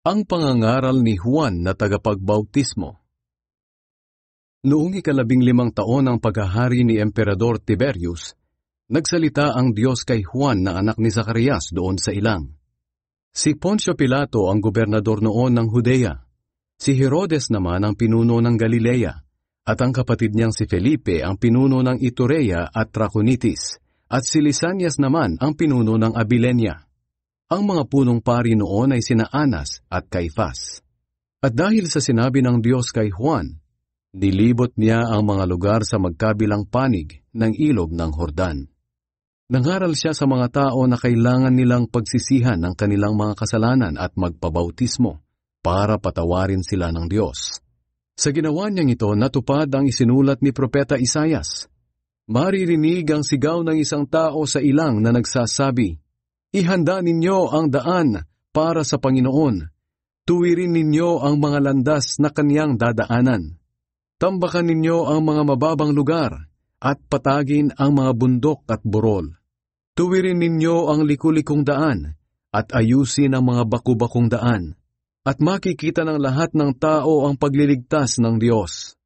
Ang pangangaral ni Juan na tagapagbautismo Noong ikalabing limang taon ng paghahari ni Emperador Tiberius, nagsalita ang Diyos kay Juan na anak ni Zacarias doon sa ilang. Si Poncio Pilato ang gobernador noon ng Judea, si Herodes naman ang pinuno ng Galilea, at ang kapatid niyang si Felipe ang pinuno ng Iturea at Traconitis, at si Lisanias naman ang pinuno ng Abilenia. Ang mga punong pari noon ay sina Anas at Kaifas. At dahil sa sinabi ng Diyos kay Juan, nilibot niya ang mga lugar sa magkabilang panig ng ilog ng Hordan. Nangaral siya sa mga tao na kailangan nilang pagsisihan ng kanilang mga kasalanan at magpabautismo para patawarin sila ng Diyos. Sa ginawa niyang ito, natupad ang isinulat ni Propeta Isayas. Maririnig ang sigaw ng isang tao sa ilang na nagsasabi, Ihanda ninyo ang daan para sa Panginoon. Tuwirin ninyo ang mga landas na kaniyang dadaanan. Tambakan ninyo ang mga mababang lugar at patagin ang mga bundok at burol. Tuwirin ninyo ang likulikong daan at ayusin ang mga bakubakong daan. At makikita ng lahat ng tao ang pagliligtas ng Diyos.